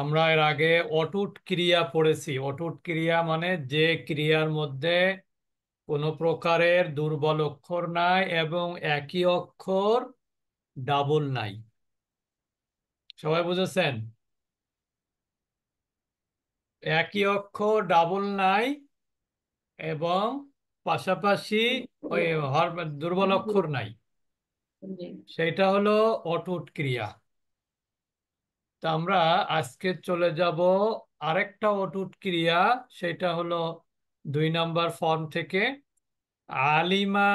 আমরা এর আগে অটুট ক্রিয়া পড়েছি অটুট ক্রিয়া মানে যে ক্রিয়ার মধ্যে কোনো প্রকারের দুর্বল অক্ষর নাই এবং একই অক্ষর ডাবল নাই সবাই বুঝেছেন একই অক্ষর ডাবল নাই এবং পাশাপাশি দুর্বল অক্ষর নাই সেটা হলো অটুট ক্রিয়া তা আমরা আজকে চলে যাব আরেকটা অটুট ক্রিয়া সেটা হলো দুই নাম্বার ফর্ম থেকে আলিমা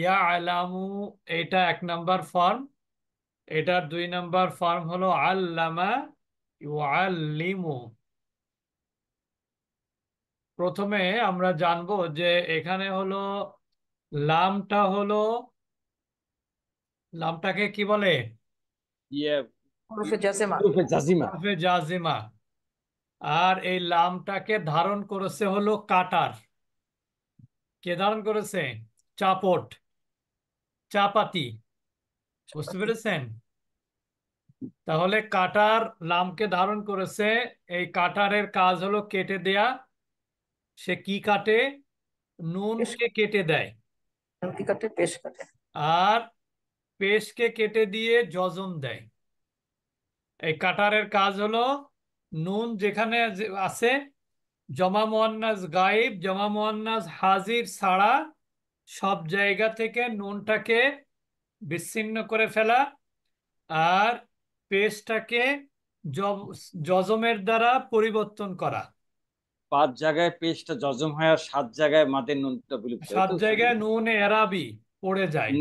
ইয়া আলামু এটা এক নাম্বার ফর্ম এটার দুই নাম্বার ফর্ম হলো আল্লামা আলিমু প্রথমে আমরা জানব যে এখানে হলো লামটা হলো লামটাকে কি বলে ইয়া আর এই লামটাকে ধারণ করেছে হলো কাটার কে ধারণ করেছে চাপট চাপাতি বুঝতে পেরেছেন তাহলে কাটার লামকে ধারণ করেছে এই কাটারের কাজ হলো কেটে দেয়া সে কি কাটে নুনকে কেটে দেয় আর পেশকে কেটে দিয়ে যজন দেয় এই কাটারের কাজ হলো নুন যেখানে আছে জমা মোয়ান্নাস গাইব জমা মোয়ান্নাস হাজির ছাড়া সব জায়গা থেকে নুনটাকে বিচ্ছিন্ন করে ফেলা আর পেস্টটাকে জজমের দ্বারা পরিবর্তন করা পাঁচ জায়গায় পেস্টটা জজম হয় আর সাত জায়গায় মাদের নুনটা বিলুপ্ত সাত জায়গায় নুন এরাবি পড়ে যায়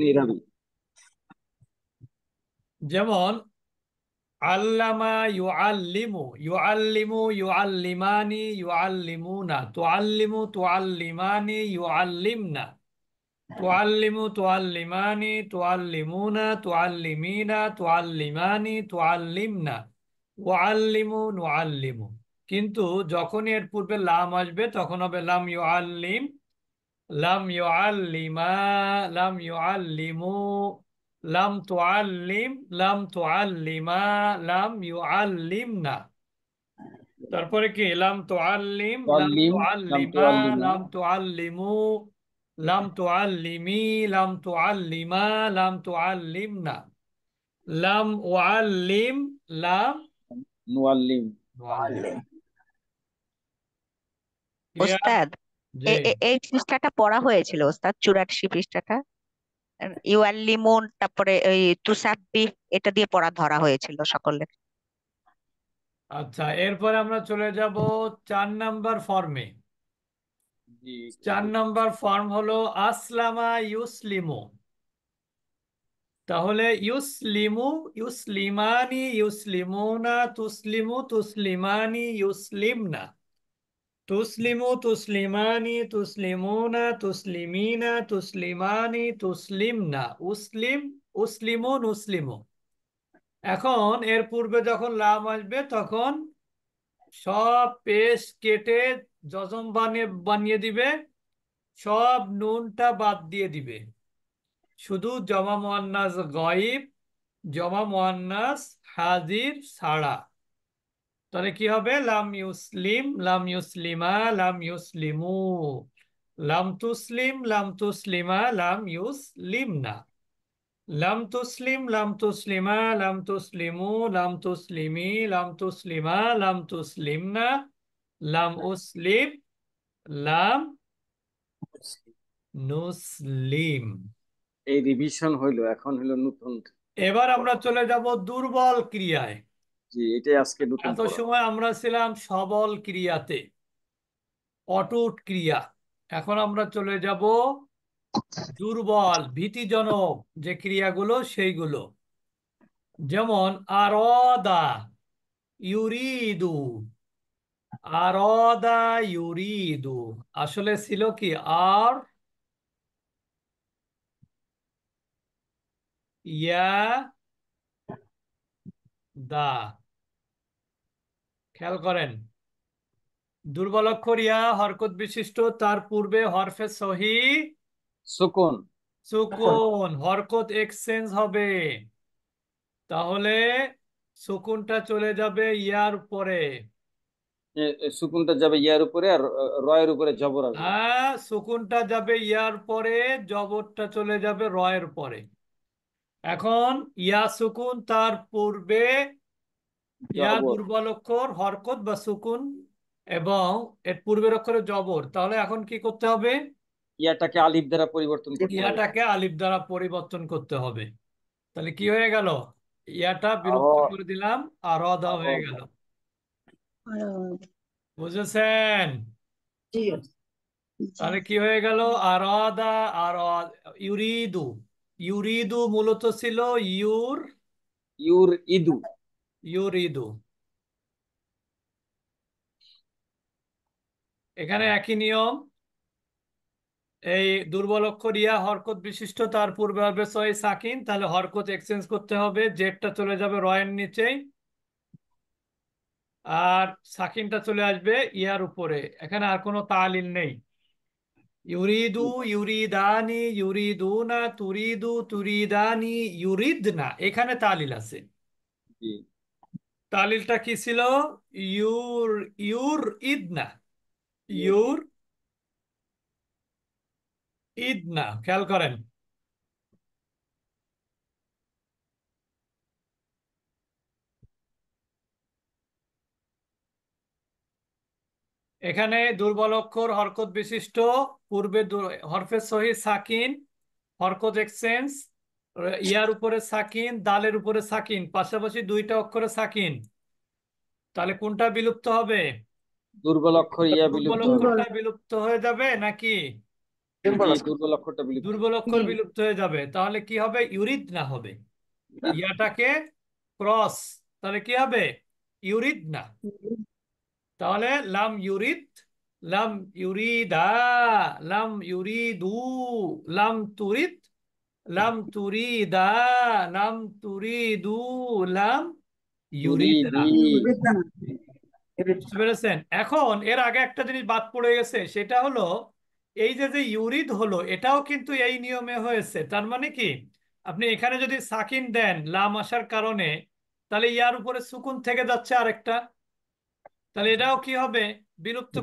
যেমন আল্লামা ইউ আল্লিমু ইউ আল্লিমু ইউ আল্লিমানি ইউ আল্লিমুনা তু আল্লিমু তু আল্লিমানি ইউ আল্লিমনা তু আল্লিমু তু আল্লিমানি তু আল্লিমুনা তু আল্লিমিনা তু আল্লিমানি তু আল্লিমনা ও আল্লিমু নু আল্লিমু কিন্তু যখনই এর পূর্বে লাম আসবে তখন হবে লাম ইউ আল্লিম লাম ইউ আল্লিমা লাম ইউ আল্লিমু লাম তো আল্লিম লাম তো আল্লিমা লাম ইউ আল্লিম না তারপরে কি লাম তো আল্লিম লাম তো লাম আল্লিমু লাম তো আল্লিমি লাম তো আল্লিমা লাম তো আল্লিম না লাম আল্লিম লাম নুয়াল্লিম নুয়াল্লিম ওস্তাদ এই পৃষ্ঠাটা পড়া হয়েছিল ওস্তাদ চুরাশি পৃষ্ঠাটা ইউয়াল্লিমুন তারপরে ওই তুসাব্বি এটা দিয়ে পড়া ধরা হয়েছিল সকলের আচ্ছা এরপরে আমরা চলে যাব চার নাম্বার ফর্মে চার নাম্বার ফর্ম হলো আসলামা ইউসলিমু তাহলে ইউসলিমু ইউসলিমানি ইউসলিমুনা তুসলিমু তুসলিমানি ইউসলিম না তুসলিমু তুসলিমানি তুসলিমুনা তুসলিমিনা তুসলিমানি তুসলিম না উসলিম উসলিমুন উসলিমু এখন এর পূর্বে যখন লাম আসবে তখন সব পেশ কেটে যজম বানিয়ে বানিয়ে দিবে সব নুনটা বাদ দিয়ে দিবে শুধু জমা মোয়ান্নাস গয়িব জমা মোয়ান্নাস হাজির ছাড়া তাহলে কি হবে লাম ইউসলিম লাম ইউসলিমা লাম ইউসলিমু লাম তুসলিম লাম তুসলিমা লাম না লাম তুসলিম লাম তুসলিমা লাম তুসলিমু লাম তুসলিমি লাম তুসলিমা লাম না লাম উসলিম লাম নুসলিম এই রিভিশন হইলো এখন হলো নতুন এবার আমরা চলে যাব দুর্বল ক্রিয়ায় জি এটাই আজকে নতুন এত সময় আমরা ছিলাম সবল ক্রিয়াতে অটুট ক্রিয়া এখন আমরা চলে যাব দুর্বল ভীতিজনক যে ক্রিয়াগুলো সেইগুলো যেমন আরদা ইউরিদু আরদা ইউরিদু আসলে ছিল কি আর ইয়া দা খেয়াল করেন দুর্বলক্ষর ইয়া হরকত বিশিষ্ট তার পূর্বে হরফে সহি সুকুন সুকুন হরকত এক্সচেঞ্জ হবে তাহলে সুকুনটা চলে যাবে ইয়ার উপরে সুকুনটা যাবে ইয়ার উপরে আর রয়ের উপরে জবর আসবে হ্যাঁ সুকুনটা যাবে ইয়ার পরে জবরটা চলে যাবে রয়ের পরে এখন ইয়া সুকুন তার পূর্বে ইয়া দুর্বল অক্ষর হরকত বা সুকুন এবং এর পূর্বের অক্ষরে জবর তাহলে এখন কি করতে হবে ইয়াটাকে আলিফ দ্বারা পরিবর্তন করতে ইয়াটাকে আলিফ দ্বারা পরিবর্তন করতে হবে তাহলে কি হয়ে গেল ইয়াটা বিলুপ্ত করে দিলাম আর অদা হয়ে গেল বুঝেছেন তাহলে কি হয়ে গেল আর অদা আর ইউরিদু ইউরিদু মূলত ছিল ইউর ইউর ইদু ইউরিদু এখানে একই নিয়ম এই দুর্বলক্ষ রিয়া হরকত বিশিষ্ট তার পূর্বে হবে সয় সাকিন তাহলে হরকত এক্সচেঞ্জ করতে হবে জেটটা চলে যাবে রয়ের নিচেই আর সাকিনটা চলে আসবে ইয়ার উপরে এখানে আর কোনো তালিল নেই ইউরিদু ইউরিদানি ইউরিদু না তুরিদু তুরিদানি ইউরিদ না এখানে তালিল আছে তালিলটা কি ছিল ইউর ইউর ঈদ না ইউর ঈদ না খেয়াল করেন এখানে দুর্বল অক্ষর হরকত বিশিষ্ট পূর্বে হরফে সহি সাকিন হরকত এক্সচেঞ্জ ইয়ার উপরে সাকিন দালের উপরে সাকিন পাশাপাশি দুইটা অক্ষরে সাকিন তাহলে কোনটা বিলুপ্ত হবে দুর্বল অক্ষর ইয়া দুর্বল অক্ষরটা বিলুপ্ত হয়ে যাবে নাকি দুর্বল অক্ষরটা বিলুপ্ত দুর্বল অক্ষর বিলুপ্ত হয়ে যাবে তাহলে কি হবে ইউরিদ না হবে ইয়াটাকে ক্রস তাহলে কি হবে ইউরিদ না তাহলে লাম ইউরিদ লাম ইউরিদা লাম ইউরিদু লাম তুরিদ লাম তুরিদা লাম তুরিদু লাম এখন এর আগে একটা জিনিস বাদ পড়ে গেছে সেটা হলো এই যে যে ইউরিদ হলো এটাও কিন্তু এই নিয়মে হয়েছে তার মানে কি আপনি এখানে যদি সাকিন দেন লাম আসার কারণে তাহলে ইয়ার উপরে সুকুন থেকে যাচ্ছে আরেকটা তাহলে এটাও কি হবে বিলুপ্ত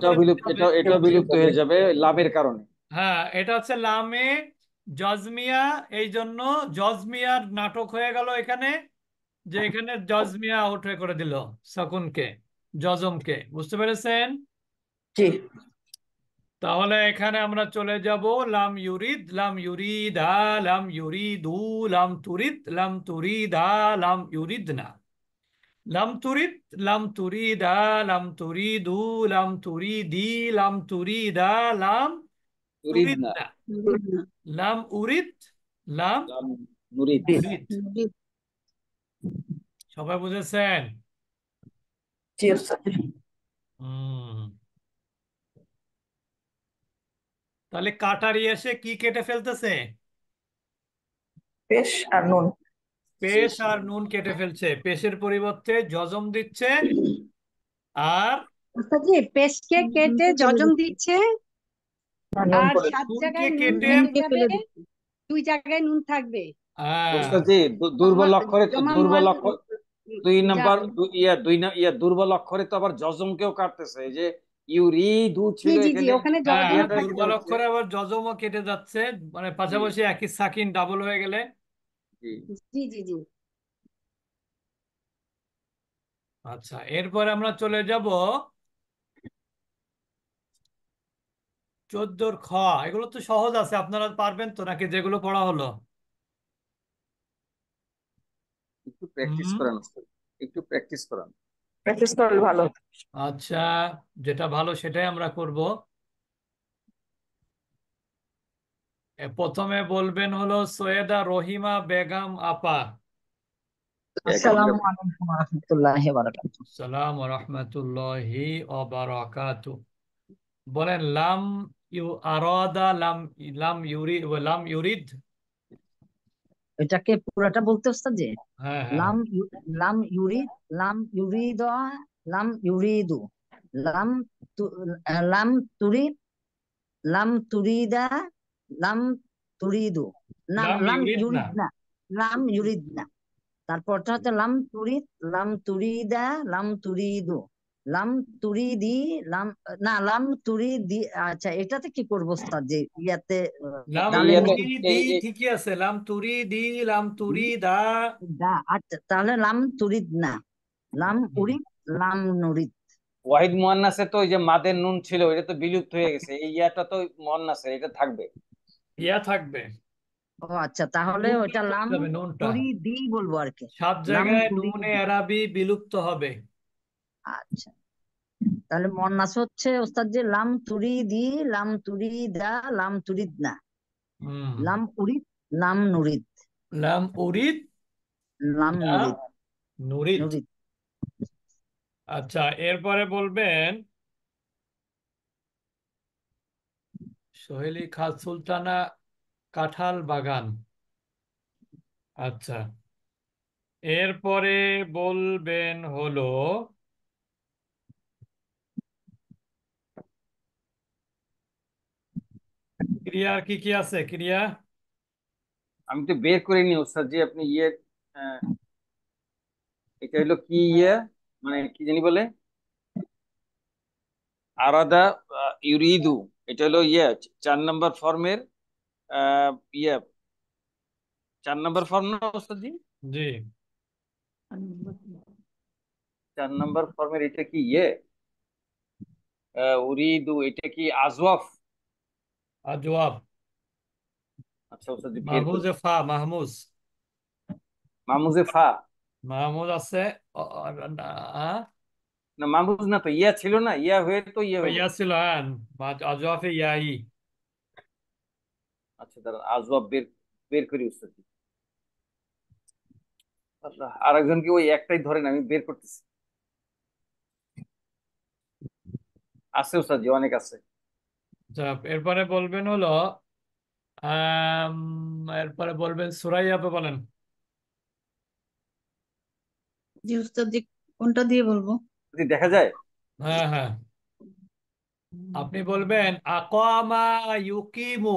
এটা বিলুপ্ত হয়ে যাবে লামের কারণে হ্যাঁ এটা হচ্ছে লামে জজমিয়া এই জন্য জজমিয়ার নাটক হয়ে গেল এখানে যে এখানে জজমিয়া উঠে করে দিল শকুনকে জজমকে বুঝতে পেরেছেন তাহলে এখানে আমরা চলে যাব লাম ইউরিদ লাম ইউরিদা লাম ইউরিদু লাম তুরিদ লাম তুরিদা লাম ইউরিদ না লাম তুরিদ লাম তুরিদা লাম তুরিদু লাম তুরিদি লাম তুরিদা লাম লাম উরিদ লাম নুরিদ সবাই বুঝেছেন তাহলে কাটারি এসে কি কেটে ফেলতেছে পেশ আর নুন পেশ আর নুন কেটে ফেলছে পেশের পরিবর্তে যজম দিচ্ছে আর আচ্ছা পেশকে কেটে যজম দিচ্ছে মানে আর সাত জায়গায় দুই জায়গায় নুন থাকবে হ্যাঁ। দুর্বল অক্ষরে দুর্বল অক্ষর দুই নাম্বার ইয়া দুই না ইয়া দুর্বল অক্ষরে তো আবার কাটতেছে যে হ্যাঁ, দুর্বল অক্ষরে আবার কেটে যাচ্ছে মানে পাশাপাশি একই সাকিন ডাবল হয়ে গেলে জি জি জি আচ্ছা এরপর আমরা চলে যাব চোদ্দোর খ এগুলো তো সহজ আছে আপনারা পারবেন তো নাকি যেগুলো পড়া হলো আচ্ছা যেটা ভালো সেটাই আমরা করব প্রথমে বলবেন হলো সৈয়দা রহিমা বেগম আপা আসসালামু আলাইকুম ওয়া রাহমাতুল্লাহি ওয়া আসসালামু ওয়া রাহমাতুল্লাহি ওয়া বলেন লাম ইউ আরাদা লাম লাম ইউরি লাম ইউরিদ এটাকে পুরাটা বলতে ওস্তাদ যে হ্যাঁ, হ্যাঁ। লাম লাম ইউরি লাম ইউরিদ লাম ইউরিদু লাম লাম তুরি লাম তুরিদা লাম তুরিদু না লাম ইউরিদ না লাম ইউরিদ না তারপরটা হচ্ছে লাম তুরিদ লাম তুরিদা লাম তুরিদু লাম দি লাম না লাম দি আচ্ছা এটাতে কি করব স্যার যে ইয়াতে লাম তুরিদি ঠিকই আছে লাম দি লাম তুরি দা আচ্ছা তাহলে লাম তুরি না লাম উরি লাম নুরি ওয়াহিদ মুয়ান্নাসে তো ওই যে মাদের নুন ছিল এটা তো বিলুপ্ত হয়ে গেছে এই ইয়াটা তো মুয়ান্নাসে এটা থাকবে ইয়া থাকবে ও আচ্ছা তাহলে ওটা লাম দি বলবো আর কি সব জায়গায় নুনে আরাবি বিলুপ্ত হবে আচ্ছা তাহলে মন্নাস হচ্ছে ওস্তাদ যে লাম তুরি দি লাম তুরি দা লাম তুরিদ না লাম উরিদ লাম নুরিদ লাম উরিদ লাম নুরিদ নুরিদ নুরিদ আচ্ছা এরপরে বলবেন সোহেলি খাল সুলতানা কাঁঠাল বাগান আচ্ছা এরপরে বলবেন হলো ক্রিয়া কি কি আছে ক্রিয়া আমি তো বের করে নি ওস্তাদ জি আপনি ইয়ে এটা হলো কি ইয়ে মানে কি জানি বলে আরাদা ইউরিদু এটা হলো ইয়ে চার নম্বর ফর্মের ইয়ে চার নম্বর ফর্ম না ওস্তাদ জি জি চার নম্বর ফর্মের এটা কি ইয়ে উরিদু এটা কি আজওয়াফ জবাব মাহমুজে ফা মাহমুজ মাহমুজে ফা মাহমুজ আছে না oh, মাহমুজ oh, না তো ইয়া ছিল না ইয়া হয়ে তো ইয়া ইয়া ছিল হ্যাঁ আজওয়াফে ইয়াহি আচ্ছা দাঁড়ান আজওয়াব বের বের করি উস্তাদ আর একজনকে ওই একটাই ধরেন আমি বের করতেছি আছে উস্তাদ অনেক আছে এরপরে বলবেন হলো এরপরে বলবেন সুরাই আপে বলেন জি উস্তাদ কোনটা দিয়ে বলবো যদি দেখা যায় হ্যাঁ হ্যাঁ আপনি বলবেন আকমা ইউকিমু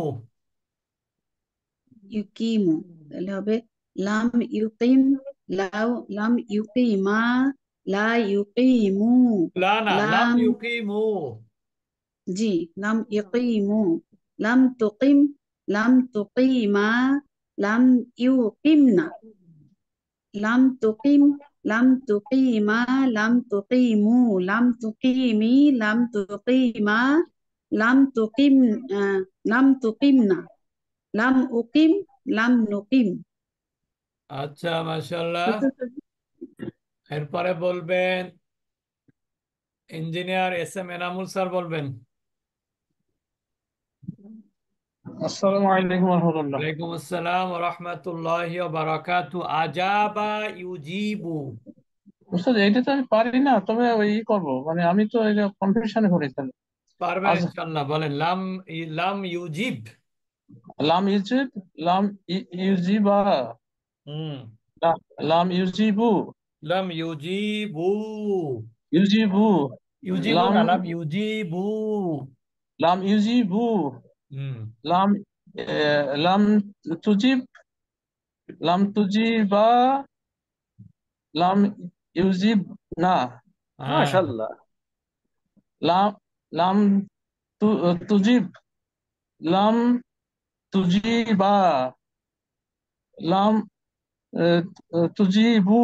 ইউকিমু তাহলে হবে লাম ইউকিম লাউ লাম ইউকিমা লা ইউকিমু লা না লাম ইউকিমু জি লাম ইকিমু লাম তুকিম লাম তুকিমা লাম ইউকিমনা লাম তুকিম লাম তুকিমা লাম তুকিমু লাম তুকিমি লাম তুকিমা লাম তুকিম লাম তুকিমনা লাম উকিম লাম নুকিম আচ্ছা মাশাআল্লাহ এরপরে বলবেন engineer S M Enamul sir বলবেন আসসালামু আলাইকুম রাহমাতুল্লাহ আসসালাম ওয়া রাহমাতুল্লাহি ওয়া বারাকাতু তো আমি পারি মানে আমি তো এটা কনফিউশনে পড়েছিলাম পারবে ইনশাআল্লাহ বলেন লাম ইউজিব লাম ইউজিব লাম লাম ইউজিবু লাম ইউজিবু লাম ইউজিবু লাম লাম তুজিব লাম তুজিবা লাম ইউজিব না মাশাআল্লাহ লাম লাম তুজিব লাম তুজিবা লাম তুজিবু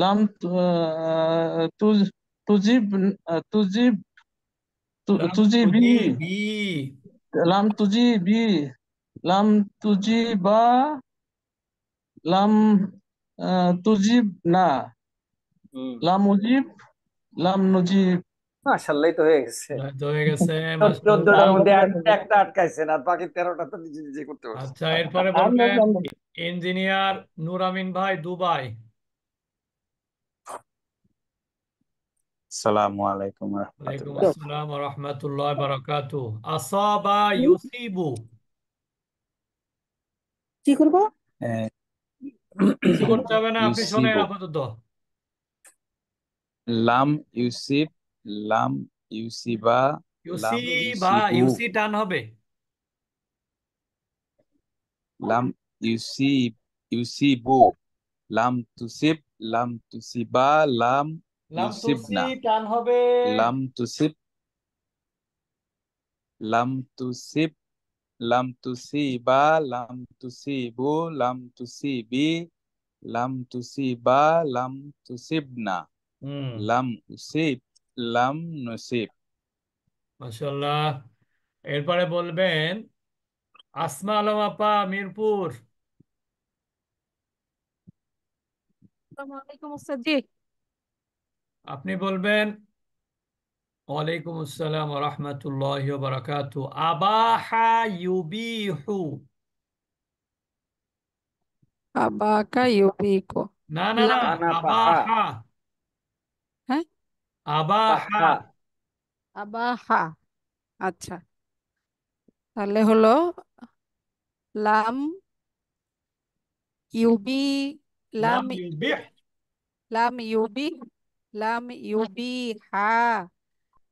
লাম তুজিব তুজিব তুজিবি লাম লাম লাম না লাম উজিব লাম নজিব মাশাআল্লাহ তো হয়ে গেছে হয়ে গেছে মধ্যে একটা আটকাইছেন আর বাকি তেরোটা তো নিজে নিজে করতে পারছেন আচ্ছা এরপরে আচ্ছা, বলবেন ইঞ্জিনিয়ার নুরামিন ভাই দুবাই আসসালামু আলাইকুম রাহমাতুল্লাহ আসসালাম ওয়া রাহমাতুল্লাহি ওয়া বারাকাতু আসাবা ইউসিবু কি করব কিছু করতে হবে না আপনি শুনেন আপাতত লাম ইউসিব লাম ইউসিবা লাম ইউসিবা ইউসি টান হবে লাম ইউসিব ইউসিবু লাম তুসিব লাম তুসিবা লাম লাম টান হবে লাম তুসিব লাম তুসিব লাম তুসিবা লাম তুসিবু লাম তুসিবি লাম তুসিবা লাম লাম উসিব লাম নসিব মাশাআল্লাহ এরপরে বলবেন আসমা আলম আপা মিরপুর আপনি বলবেন ওয়ালাইকুম আসসালাম ওয়া রাহমাতুল্লাহি ওয়া বারাকাত আবাহা ইউবিহু আবাকা ইউবিকো না না না আবাহা হ্যাঁ আবাহা আবাহা আচ্ছা তাহলে হলো লাম ইউবি লাম ইউবি লাম ইউবি lam yubiha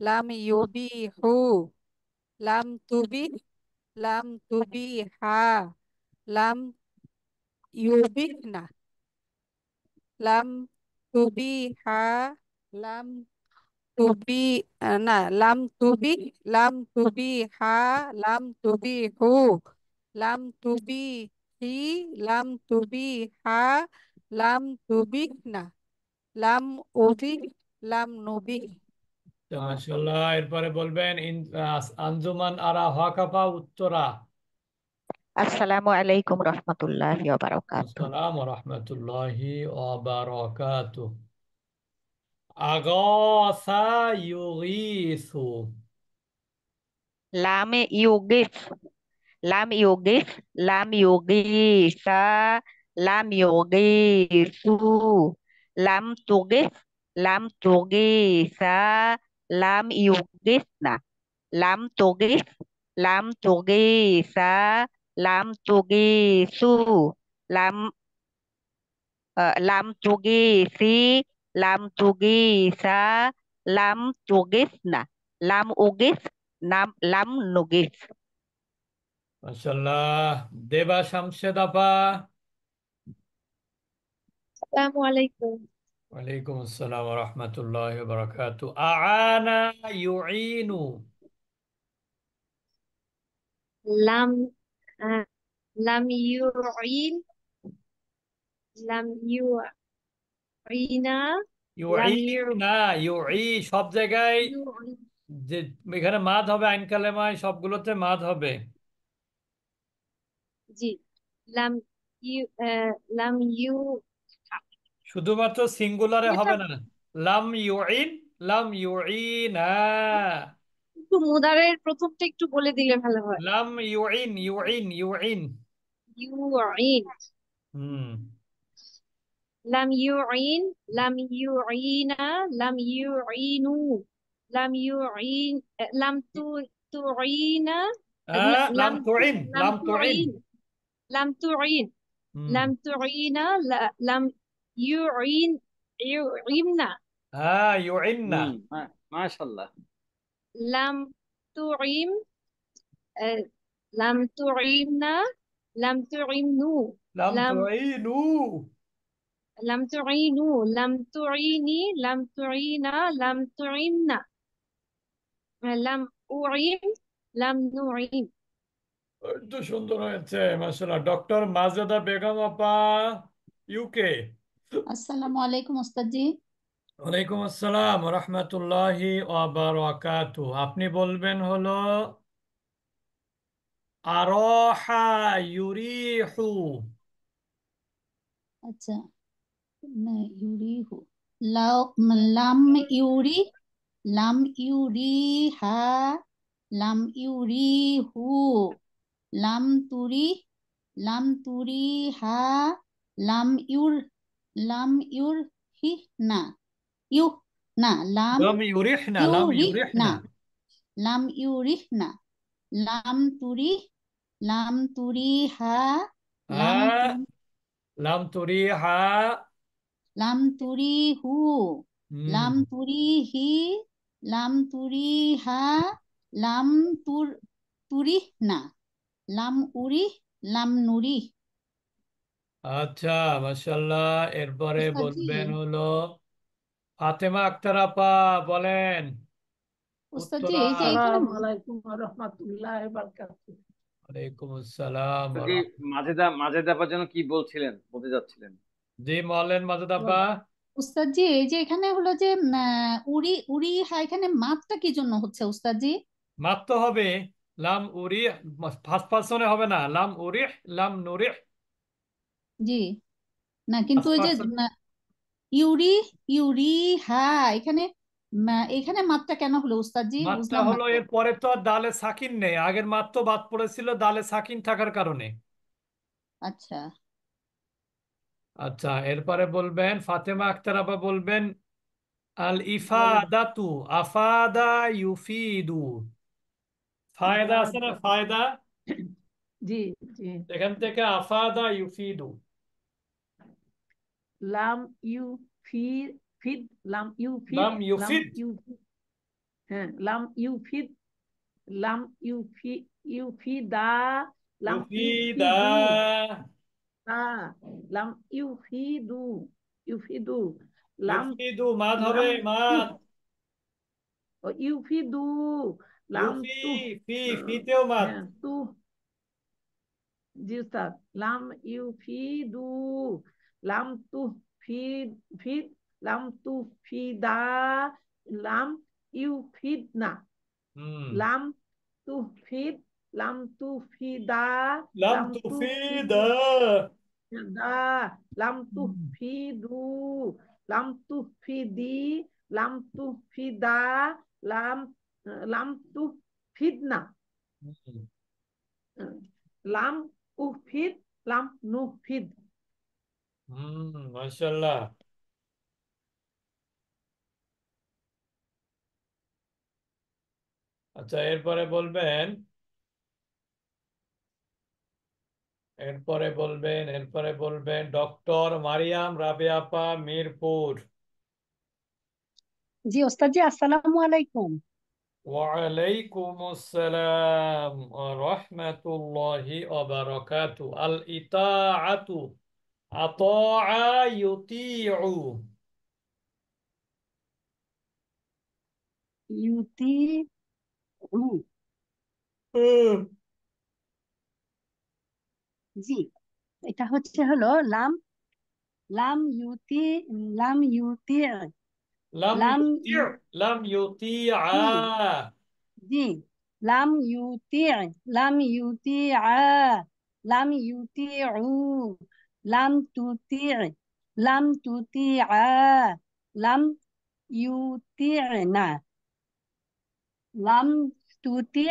lam yubihu lam tubi lam tubiha lam yubihna lam tubiha lam tubi na, lam tubi lam tubiha lam tubihu lam tubi hi lam tubiha lam tubihna lam ubi lam nubi ya Masyaallah erpore bolben in anjuman ara uttara. Assalamu alaikum warahmatullahi wabarakatuh Assalamualaikum warahmatullahi wabarakatuh Agasa yughisu Lam yughis Lam yughis Lam yughisa Lam yughisu lam tugis, lam tugisa, lam yugisna. Lam tugis, lam tugisa, lam tugisu, lam uh, lam tugisi, lam tugisa, lam tugisna. Lam ugis, nam, lam nugis. Masya Allah. Deva Syamsyad আসসালামু আলাইকুম ওয়ালাইকুম আসসালাম ওয়া রাহমাতুল্লাহি ওয়া বারাকাতু আআনা ইউইনু লাম লাম ইউইন লাম ইউইনা ইউইনা ইউই সব জায়গায় যে এখানে মাদ হবে আইন কালেমায় সবগুলোতে মাদ হবে জি লাম ইউ লাম ইউ শুধুমাত্র সিঙ্গুলারে হবে না লাম ইউইন লাম ইউইনা একটু মুদারের প্রথমটা একটু বলে দিলে ভালো হয় লাম ইউইন ইউইন ইউইন ইউইন লাম ইউইন লাম ইউইনা লাম ইউইনু লাম ইউইন লাম তু তুইনা লাম তুইন লাম তুইন লাম তুইন লাম তুইনা লাম ইউইন ইউইমনা হ্যাঁ ইউইমনা মাশাআল্লাহ লাম তুইম লাম তুইমনা লাম তুইমনু লাম তুইনু লাম তুইনু লাম তুইনি লাম তুইনা লাম তুইমনা লাম উইম লাম নুইম তো সুন্দর হয়েছে মাশাআল্লাহ ডক্টর মাজেদা বেগম আপা ইউকে আসসালামু আলাইকুম ওস্তাদজি ওয়ালাইকুম আসসালাম রাহমাতুল্লাহি ওয়া বারাকাতু আপনি বলবেন হলো আরহা ইউরিহু আচ্ছা না ইউরিহু লাম ইউরি লাম ইউরি হা লাম ইউরি হু লাম তুরি লাম হা লাম ইউর লাম ইউর হি না ইউ না লাম লাম ইউরিহ না লাম ইউরিহ না লাম ইউরিহ না লাম তুরি লাম তুরি হা লাম তুরি হা লাম তুরি হু লাম তুরি হি লাম তুরি হা লাম তুর তুরি না লাম উরি লাম নুরি আচ্ছা মাশাল্লাহ এরপরে আচ্ছা, বলবেন হলো ফাতেমা আক্তার আপা বলেন কি বলছিলেন যাচ্ছিলেন জি এখানে হলো যে হ্যাঁ, এখানে মাপটা কি জন্য হচ্ছে মাপ তো হবে উরি ফার্স্ট হবে না লাম উরি লাম নুরিহ জি না কিন্তু ওই যে না, ইউরি ইউরি হ্যাঁ এখানে এখানে মাত্রা কেন হলো উস্তাদ মাত্রা বুঝলাম হলো তো এর পরে তো আর দালে সাকিন নেই আগের মাত্র বাদ পড়েছিল দালে সাকিন থাকার কারণে আচ্ছা আচ্ছা এরপরে বলবেন ফাতেমা আক্তার আবা বলবেন আল ইফাদাতু আফাদা ইউফিদু ফায়দা আছে না ফায়দা জি জি এখান থেকে আফাদা ইউফিদু লাম ইউ ফির ফিদ লাম ইউ ফিদ লাম ইউ ফিদ হ্যাঁ লাম ইউ ফিদ লাম ইউ ফি ইউ ফি দা লাম ইউ ফি দা লাম ইউ ফি দু ইউ ফি দু লাম ফি দু মাদ হবে মাদ ও ইউ ফি দু লাম তু ফি ফিতেও মাদ তু জি স্যার লাম ইউ ফি দু লাম তু ফিদ লাম তু ফিদা লাম ইউ ফিদ না লাম তু ফিদ লাম তু ফিদা লাম তু ফিদা দা লাম তু ফিদু লাম তু ফিদি লাম তু ফিদা লাম লাম তু ফিদনা লাম উফিদ লাম নুফিদ হুম আচ্ছা এরপরে বলবেন এরপরে বলবেন এরপরে বলবেন ডক্টর মারিয়াম রাবেয়াপা মিরপুর জি ওস্তাদ জি আসসালামু আলাইকুম ওয়ালাইকুম আসসালাম ওয়া আল ইতাআতু জি এটা হচ্ছে হলো লাম লাম ইউতি লাম ইউতি লাম লাম ইউতি জি লাম ইউতি লাম ইউতি লাম ইউতি lam tuti' lam tuti'a lam yuti'na lam tuti'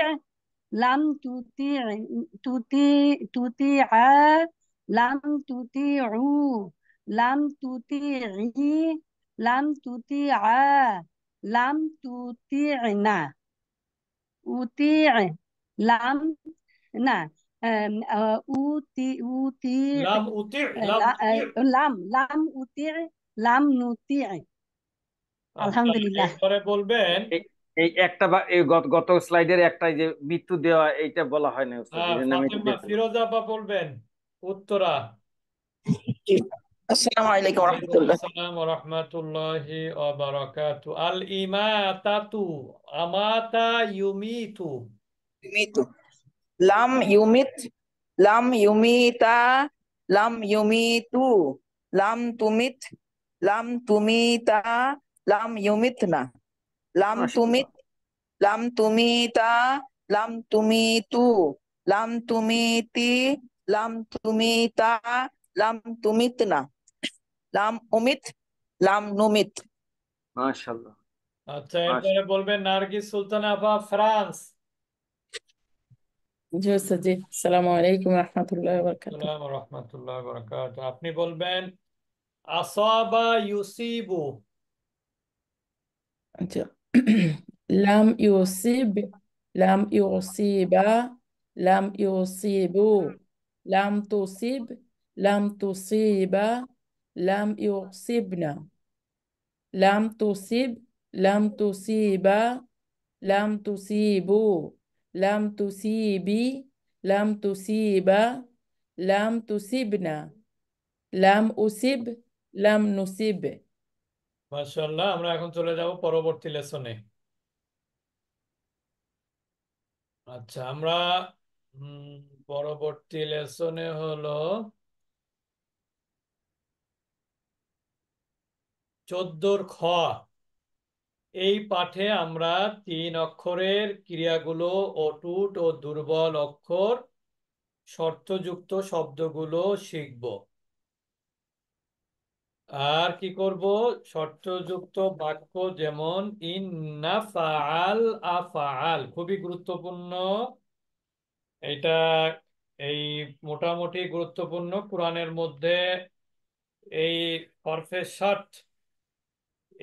lam tuti' tuti' tuti'a lam tuti'u lam tuti'i lam tuti'a lam na uti' lam na Ah, একটা যে মৃত্যু দেওয়া এইটা বলা হয় না ফিরোজ ah, বলবেন উত্তরা আসসালামু আলাইকুম রাহমাতুল্লাহ রাহমাতুল্লাহি ওয়া বারাকাতু আল ইমাতাতু আমাতা ইউমিতু ইউমিতু লাম ইউমিত লাম ইউমিতা লাম ইউমিতু লাম তুমিত লাম তুমিতা লাম ইউমিত না লাম তুমিত লাম তুমিতা লাম তুমিতু লাম তুমিতি লাম তুমিতা লাম তুমিত না লাম উমিত লাম নুমিত মাশাআল্লাহ আচ্ছা এরপরে বলবেন নার্গিস সুলতানা আপা ফ্রান্স জি ওস্তাদ জি আসসালামু আলাইকুম রহমতুল্লাহ বারাকাতু সালাম ورحمة الله وبركاته আপনি বলবেন আসাবা ইউসিবু আচ্ছা লাম ইউসিব লাম ইউসিবা লাম ইউসিবু লাম তুসিব লাম তুসিবা লাম ইউসিবনা লাম তুসিব লাম তুসিবা লাম তুসিবু লাম তুসিবি লাম তুসিবা লাম তুসিবনা লাম উসিব লাম নুসিব মাশাআল্লাহ আমরা এখন চলে যাব পরবর্তী লেসনে আচ্ছা আমরা পরবর্তী লেসনে হলো চোদ্দোর খ এই পাঠে আমরা তিন অক্ষরের ক্রিয়াগুলো অটুট ও দুর্বল অক্ষর শর্তযুক্ত শব্দগুলো শিখব আর কি করব শর্তযুক্ত বাক্য যেমন ইন্না ফাল আফাল খুবই গুরুত্বপূর্ণ এটা এই মোটামুটি গুরুত্বপূর্ণ কোরআনের মধ্যে এই পারফেক্ট শর্ট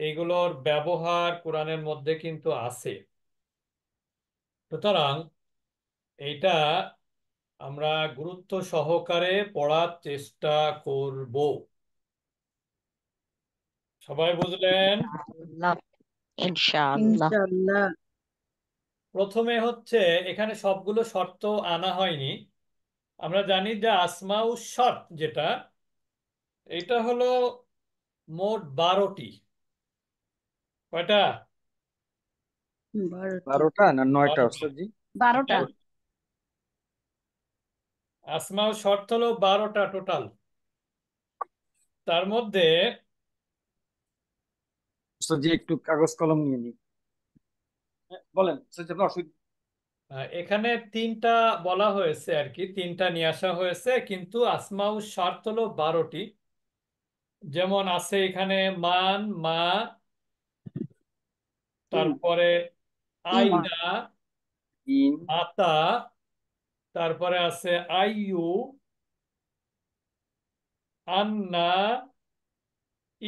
এইগুলোর ব্যবহার কোরআনের মধ্যে কিন্তু আছে সুতরাং এইটা আমরা গুরুত্ব সহকারে পড়ার চেষ্টা করব সবাই বুঝলেন প্রথমে হচ্ছে এখানে সবগুলো শর্ত আনা হয়নি আমরা জানি যে আসমাউ শর্ত যেটা এটা হলো মোট বারোটি কয়টা বারোটা না নয়টা বারোটা শর্ত হলো বারোটা টোটাল তার মধ্যে একটু কাগজ কলম নিয়ে নি হ্যাঁ, বলেন হ্যাঁ, এখানে তিনটা বলা হয়েছে আর কি তিনটা নিয়ে আসা হয়েছে কিন্তু আসমাউ শর্ত হলো বারোটি যেমন আছে এখানে মান মা তারপরে আইনা আতা তারপরে আছে আইয়ু আন্না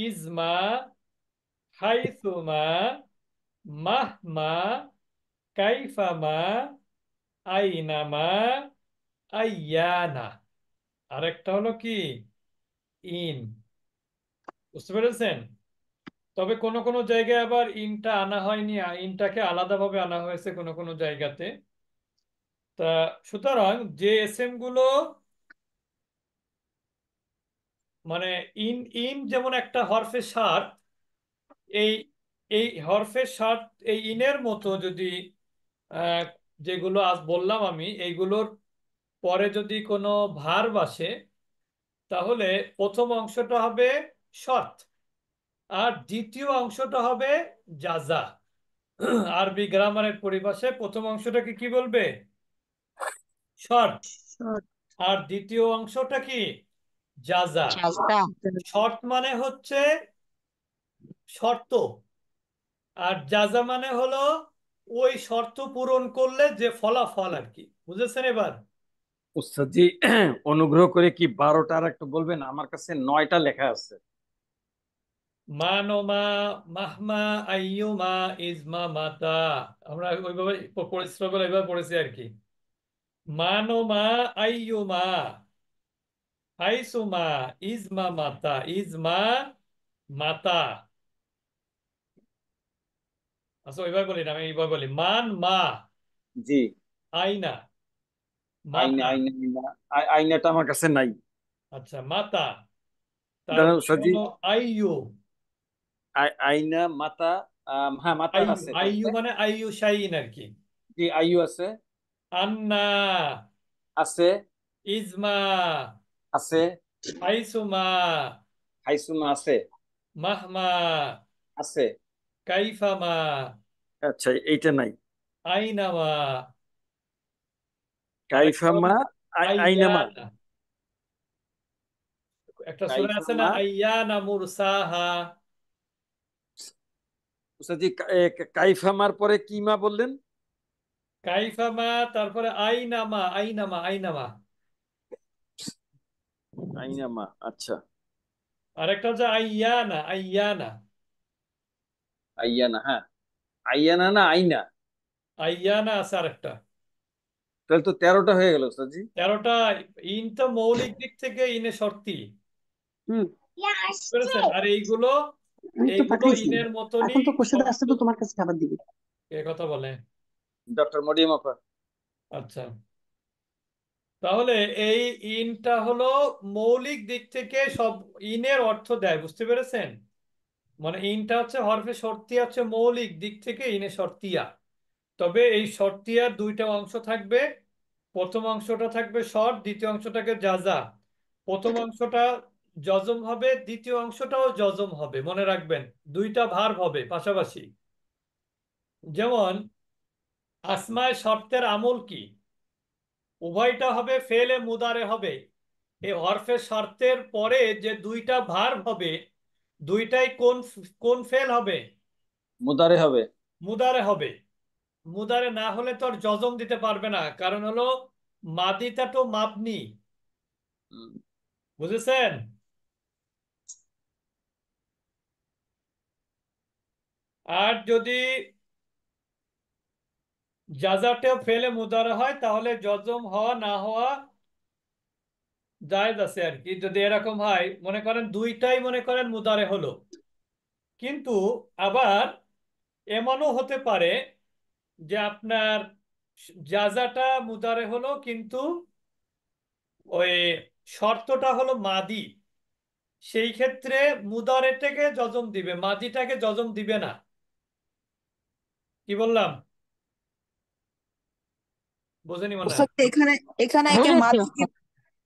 ইজমা হাইসুমা মাহমা কাইফামা আইনামা আইয়ানা আরেকটা হলো কি ইন বুঝতে পেরেছেন তবে কোনো কোনো জায়গায় আবার ইনটা আনা হয়নি ইনটাকে আলাদাভাবে আনা হয়েছে কোন কোন জায়গাতে তা সুতরাং যে এস এম গুলো মানে ইন ইন যেমন একটা হরফে সার্ট এই এই হরফে সার্ট এই ইনের মতো যদি যেগুলো আজ বললাম আমি এইগুলোর পরে যদি কোনো ভার বাসে তাহলে প্রথম অংশটা হবে শর্ত আর দ্বিতীয় অংশটা হবে যাজা আরবি গ্রামারের পরিভাষে প্রথম অংশটাকে কি বলবে শর্ট আর দ্বিতীয় অংশটা কি যাজা শর্ট মানে হচ্ছে শর্ত আর যাজা মানে হলো ওই শর্ত পূরণ করলে যে ফলাফল আর কি বুঝেছেন এবার অনুগ্রহ করে কি বারোটার একটু বলবেন আমার কাছে নয়টা লেখা আছে মানোমা মাহমা আইয়ুমা ইজমা মাতা আমরা ওইভাবে পরিশ্রমের এইভাবে পড়েছি আর কি মানোমা মা হাইসুমা ইজমা মাতা ইজমা মাতা আচ্ছা ওইভাবে বলি না আমি এইভাবে বলি মান মা জি আইনা আইনা আইনা আইনাটা আমার কাছে নাই আচ্ছা মাতা আইয়ু আইনা মাতা হ্যাঁ মাতা আছে মানে শাইন আর কি জি আছে আন্না আছে ইজমা আছে হাইসুমা হাইসুমা আছে মাহমা আছে কাইফামা আচ্ছা এইটা নাই আইনামা কাইফামা আইনামা একটা সুরা আছে না নামুর সাহা উস্তাদজি কাইফামার পরে কি মা বললেন কাইফামা তারপরে আইনামা আইনামা আইনামা আইনামা আচ্ছা আরেকটা হচ্ছে আইয়ানা আইয়ানা আইয়ানা হ্যাঁ আইয়ানা না আইনা আইয়ানা আছে আরেকটা তাহলে তো তেরোটা হয়ে গেল উস্তাদজি তেরোটা ইন তো মৌলিক দিক থেকে ইনে শর্তি হুম আর এইগুলো এখন তো আসছে তো তোমার কাছে খাবার দিবে কথা বলে ডক্টর আপা আচ্ছা তাহলে এই ইনটা হলো মৌলিক দিক থেকে সব ইনের অর্থ দেয় বুঝতে পেরেছেন মানে ইনটা হচ্ছে হরফে শর্তি হচ্ছে মৌলিক দিক থেকে ইনে শর্তিয়া তবে এই শর্তিয়ার দুইটা অংশ থাকবে প্রথম অংশটা থাকবে শর্ট দ্বিতীয় অংশটাকে যা যা প্রথম অংশটা যজম হবে দ্বিতীয় অংশটাও যজম হবে মনে রাখবেন দুইটা ভার হবে পাশাপাশি যেমন আসমায় শর্তের আমল কি উভয়টা হবে ফেলে মুদারে হবে এ অর্ফে শর্তের পরে যে দুইটা ভার হবে দুইটাই কোন কোন ফেল হবে মুদারে হবে মুদারে হবে মুদারে না হলে তো আর যজম দিতে পারবে না কারণ হলো মাদিটা তো মাপনি বুঝেছেন আর যদি যাজাটেও ফেলে মুদার হয় তাহলে জজম হওয়া না হওয়া জায়দ আছে আর কি যদি এরকম হয় মনে করেন দুইটাই মনে করেন মুদারে হলো কিন্তু আবার এমনও হতে পারে যে আপনার যাজাটা মুদারে হলো কিন্তু ওই শর্তটা হলো মাদি সেই ক্ষেত্রে মুদারেটাকে যজম দিবে মাদিটাকে যজম দিবে না কি বললাম বোঝেনি মনে হয় এখানে এখানে একে মাদি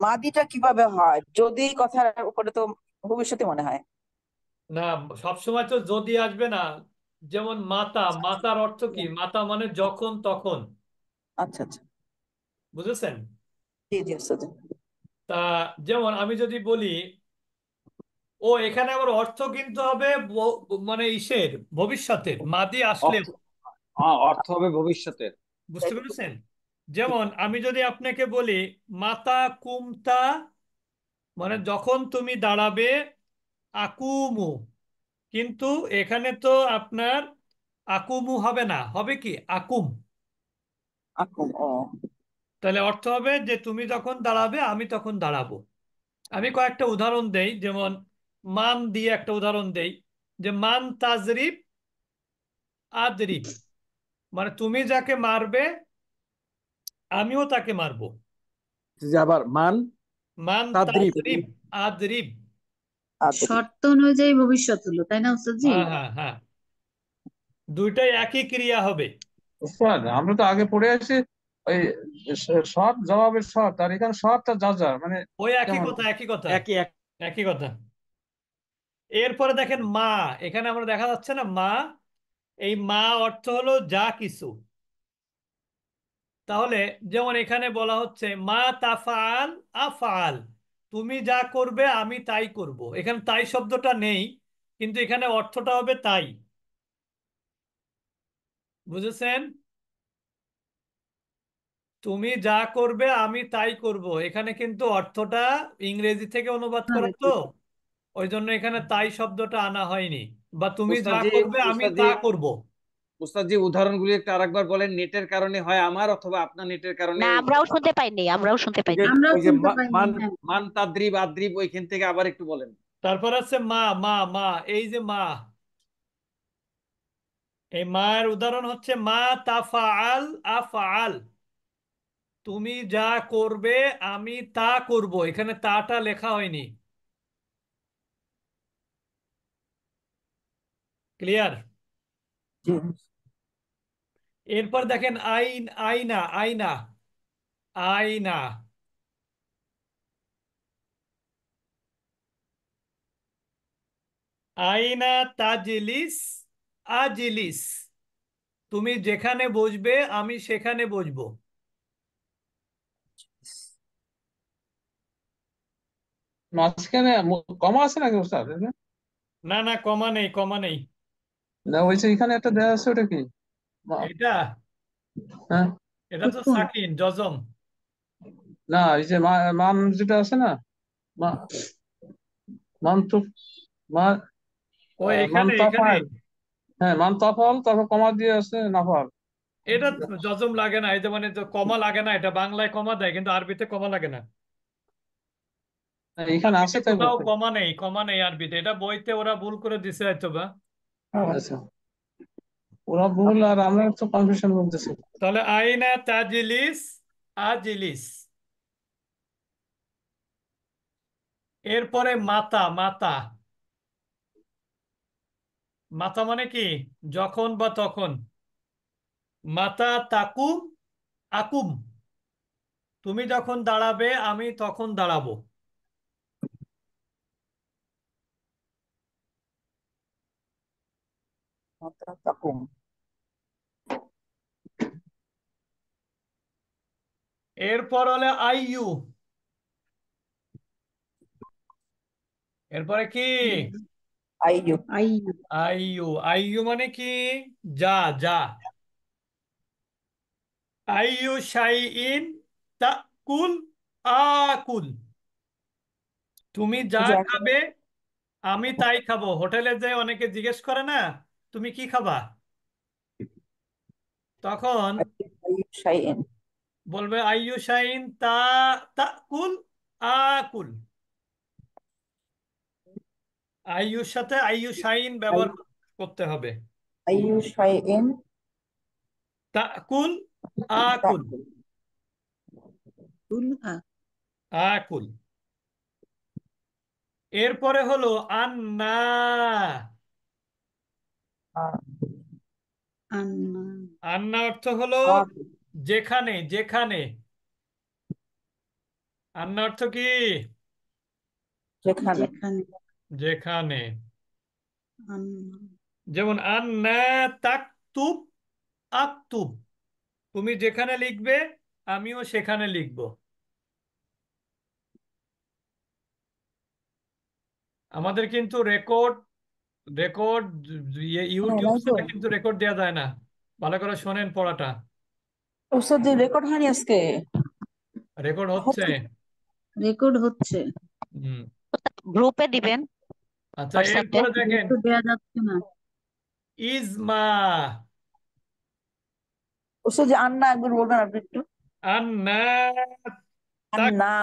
মাদিটা কিভাবে হয় যদি কথার উপরে তো ভবিষ্যতে মনে হয় না সবসময় তো যদি আসবে না যেমন মাতা মাতার অর্থ কি মাতা মানে যখন তখন আচ্ছা আচ্ছা বুঝেছেন জি জি আচ্ছা, আচ্ছা। তা যেমন আমি যদি বলি ও এখানে আবার অর্থ কিন্তু হবে মানে ইসের ভবিষ্যতের মাদি আসলে অর্থ হবে ভবিষ্যতের বুঝতে পেরেছেন যেমন আমি যদি আপনাকে বলি মাতা কুমতা মানে যখন তুমি দাঁড়াবে আকুমু কিন্তু এখানে তো আপনার আকুমু হবে না হবে কি আকুম আকুম তাহলে অর্থ হবে যে তুমি যখন দাঁড়াবে আমি তখন দাঁড়াবো আমি কয়েকটা উদাহরণ দেই যেমন মান দিয়ে একটা উদাহরণ দেই যে মান তাজরিফ আদরিফ মানে তুমি যাকে মারবে আমিও তাকে মারবো আবার মান মান তাদরিব শর্ত অনুযায়ী ভবিষ্যৎ হলো তাই না হ্যাঁ, হ্যাঁ হ্যাঁ দুইটাই একই ক্রিয়া হবে উস্তাদ আমরা তো আগে পড়ে আসি ওই সৎ জবাবের সৎ আর এখানে সৎটা যা যা মানে ওই একই কথা একই কথা একই একই কথা এরপরে দেখেন মা এখানে আমরা দেখা যাচ্ছে না মা এই মা অর্থ হলো যা কিছু তাহলে যেমন এখানে বলা হচ্ছে মা তাফাল আফাল তুমি যা করবে আমি তাই করব এখানে তাই শব্দটা নেই কিন্তু এখানে অর্থটা হবে তাই বুঝেছেন তুমি যা করবে আমি তাই করব এখানে কিন্তু অর্থটা ইংরেজি থেকে অনুবাদ হ্যাঁ, করতো ওই জন্য এখানে তাই শব্দটা আনা হয়নি বা তুমি যা করবে আমি তা করব উস্তাদজি উদাহরণগুলি একটু আরেকবার বলেন নেটের কারণে হয় আমার অথবা আপনার নেটের কারণে না আমরাও শুনতে পাইনি আমরাও শুনতে পাইনি আমরাও শুনতে পাইনি হ্যাঁ। মান তাদ্রিব আদ্রিব ওইখান থেকে আবার একটু বলেন তারপর আছে মা মা মা এই যে মা এই মায়ের উদাহরণ হচ্ছে মা তাফাল আফাল তুমি যা করবে আমি তা করব এখানে তাটা লেখা হয়নি ক্লিয়ার এরপর দেখেন আইন আয়না আয়না আয়না আইনা তাজিলিস আজিলিস তুমি যেখানে বসবে আমি সেখানে বসবো মাঝখানে কমা আছে না না কমা নেই কমা নেই না ওই যে এখানে একটা দেয়া আছে ওটা কি এটা হ্যাঁ এটা তো সাকিন জজম না এই যে মাম যেটা আছে না মান তো মা ও এখানে এখানে হ্যাঁ মান তাফাল তারপর কমা দিয়ে আছে নাফাল এটা জজম লাগে না এই যে মানে কমা লাগে না এটা বাংলায় কমা দেয় কিন্তু আরবিতে কমা লাগে না এখানে আছে তাই কমা নেই কমা নেই আরবিতে এটা বইতে ওরা ভুল করে দিছে হয়তো বা হ্যাঁ আচ্ছা। তাহলে আইনা আজিলিস এরপরে মাতা মাতা মাতা মানে কি যখন বা তখন মাতা তাকুম আকুম তুমি যখন দাঁড়াবে আমি তখন দাঁড়াবো এরপর হলে আইউ এরপরে কি আইইউ আইইউ মানে কি যা যা আইইউ ইন তাকুল আকুল তুমি যা খাবে আমি তাই খাবো হোটেলে যে অনেকে জিজ্ঞেস করে না তুমি কি খাবা তখন বলবে আইয়ু শাইন তা কুল আকুল আইয়ুর সাথে আইয়ু শাইন ব্যবহার করতে হবে আইয়ু শাইন তাকুল আকুল আকুল এরপরে হলো আন্না আন্না অর্থ হলো যেখানে যেখানে আন্না অর্থ কি যেখানে যেমন আন্না তাকতুব আকতুব তুমি যেখানে লিখবে আমিও সেখানে লিখব আমাদের কিন্তু রেকর্ড রেকর্ড ইউটিউব ইয়ে, হ্যাঁ, কিন্তু রেকর্ড দেয়া যায় না ভালো করে শোনেন পড়াটা যে রেকর্ড হয়নি আজকে রেকর্ড হচ্ছে রেকর্ড হচ্ছে হুম গ্রুপে দিবেন আচ্ছা এরপরে দেখেন দেয়া যাচ্ছে না ইজমা ওস্তাদ আন্না একবার বলবেন আপনি একটু আন্না আন্না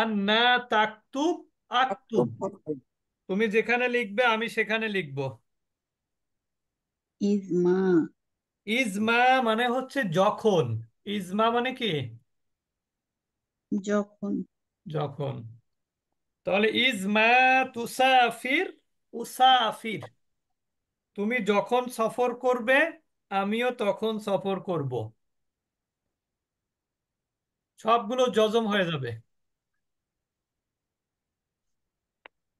আন্না তাকতুব আক্তুব তুমি যেখানে লিখবে আমি সেখানে লিখব ইজমা ইজমা মানে হচ্ছে যখন ইজমা মানে কি যখন যখন তাহলে ইজমা তুসাফির উসাফির তুমি যখন সফর করবে আমিও তখন সফর করব সবগুলো জজম হয়ে যাবে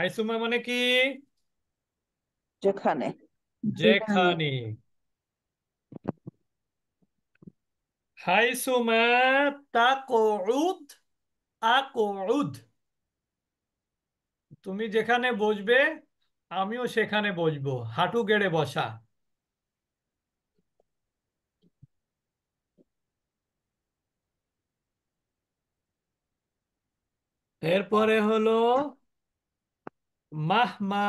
আইসুমা মানে কি যেখানে যেখানে হাইসুমা তাকউদ আকউদ তুমি যেখানে বসবে আমিও সেখানে বসবো হাঁটু গেড়ে বসা এরপরে হলো Mahma.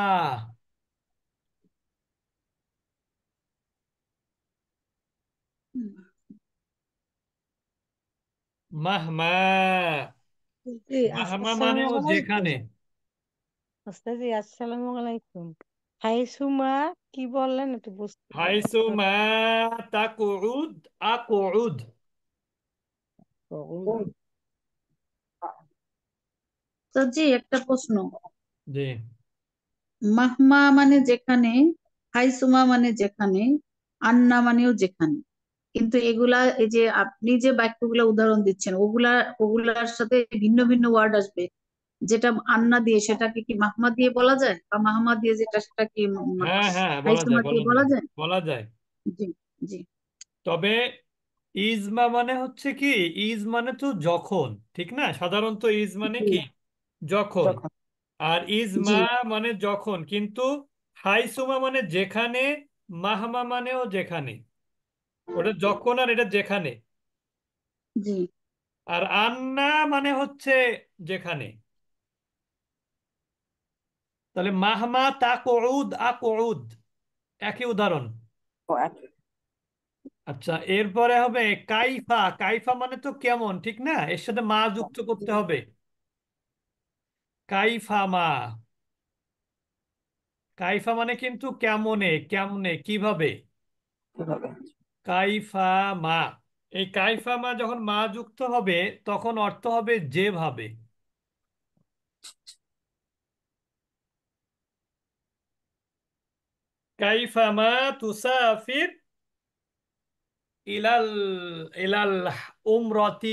মাহমা মাহমা মানে যেখানে ওস্তাদি আসসালামু আলাইকুম হাইসুমা কি বললেন একটু বুঝতে হাইসুমা তাকুউদ আকুউদ জি একটা প্রশ্ন জি মাহমা মানে যেখানে হাইসুমা মানে যেখানে আন্না মানেও যেখানে কিন্তু এগুলা এই যে আপনি যে বাক্যগুলা উদাহরণ দিচ্ছেন ওগুলা ওগুলার সাথে ভিন্ন ভিন্ন ওয়ার্ড আসবে যেটা আন্না দিয়ে সেটাকে কি মাহমা দিয়ে বলা যায় বা মাহমা দিয়ে যেটা সেটা কি হ্যাঁ হ্যাঁ হাইসুমা দিয়ে বলা যায় বলা যায় জি জি তবে ইজমা মানে হচ্ছে কি ইজ মানে তো যখন ঠিক না সাধারণত ইজ মানে কি যখন আর ইজমা মানে যখন কিন্তু হাইসুমা মানে যেখানে মাহমা মানেও যেখানে ওটা যখন আর এটা যেখানে আর আন্না মানে হচ্ছে যেখানে তাহলে মাহমা তাকুদ আকুদ একই উদাহরণ আচ্ছা এরপরে হবে কাইফা কাইফা মানে তো কেমন ঠিক না এর সাথে মা যুক্ত করতে হবে কাইফামা কাইফা মানে কিন্তু কেমনে কেমনে কিভাবে কাইফা মা এই কাইফা মা যখন মা যুক্ত হবে তখন অর্থ হবে যেভাবে কাইফামা তুসাফির ইলাল ইলাল উমরতি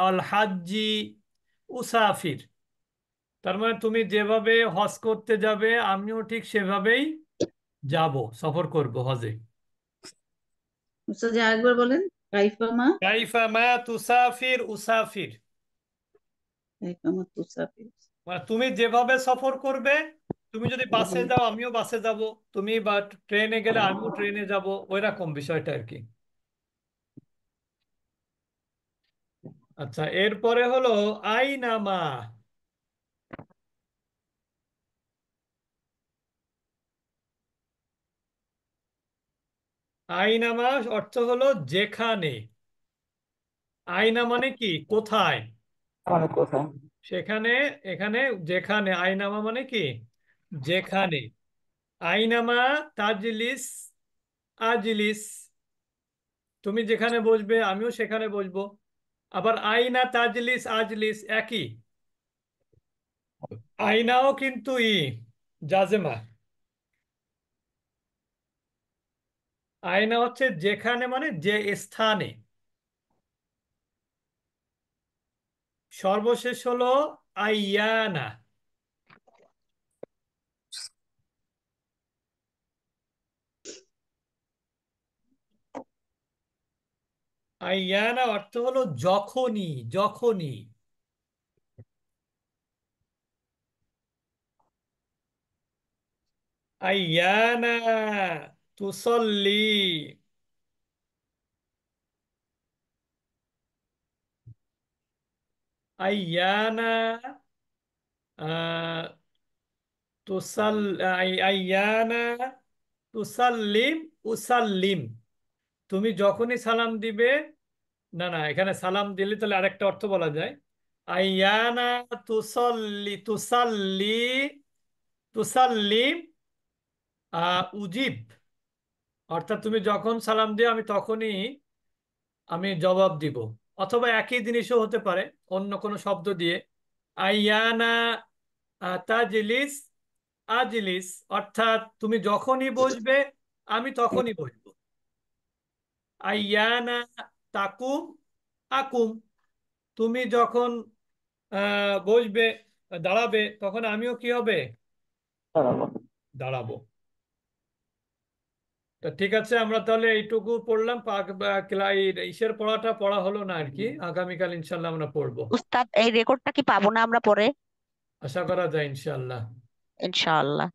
অল হাজি উসাফির তার মানে তুমি যেভাবে হজ করতে যাবে আমিও ঠিক সেভাবেই যাব সফর করব হজে উস্তাদ আচ্ছা, উসাফির মানে তুমি যেভাবে সফর করবে তুমি যদি বাসে হ্যাঁ। যাও আমিও বাসে যাব তুমি বা ট্রেনে গেলে আমিও ট্রেনে যাব ওইরকম বিষয়টা আর কি আচ্ছা এরপরে হলো আইনামা আইনামা অর্থ হলো যেখানে আইনা মানে কি মানে কোথায় সেখানে এখানে যেখানে আইনামা মানে কি যেখানে আইনামা তাজলিস আজলিস তুমি যেখানে বসবে আমিও সেখানে বসবো আবার আইনা তাজলিস আজলিস একই আইনাও কিন্তু ই জাজেমা আয়না হচ্ছে যেখানে মানে যে স্থানে সর্বশেষ হলো আয়ানা আয়ানা অর্থ হলো যখনই যখনই আয়ানা তুসল্লি আইয়ানা তুসাল আইয়ানা তুসাল্লিম উসাল্লিম তুমি যখনই সালাম দিবে না না এখানে সালাম দিলে তাহলে আরেকটা অর্থ বলা যায় আইয়ানা তুসল্লি তুসাল্লি তুসাল্লিম উজিব অর্থাৎ তুমি যখন সালাম দিও আমি তখনই আমি জবাব দিব অথবা একই জিনিসও হতে পারে অন্য কোনো শব্দ দিয়ে আইয়ানা তাজিলিস আজিলিস অর্থাৎ তুমি যখনই বসবে আমি তখনই বসব আইয়ানা তাকুম আকুম তুমি যখন বসবে দাঁড়াবে তখন আমিও কি হবে দাঁড়াবো তা ঠিক আছে আমরা তাহলে এইটুকু পড়লাম ইসের পড়াটা পড়া হলো না আর কি আগামীকাল ইনশাল্লাহ আমরা পড়বো উস্তাদ এই রেকর্ডটা কি পাবো না আমরা পরে আশা করা যায় ইনশাল্লাহ ইনশাআল্লাহ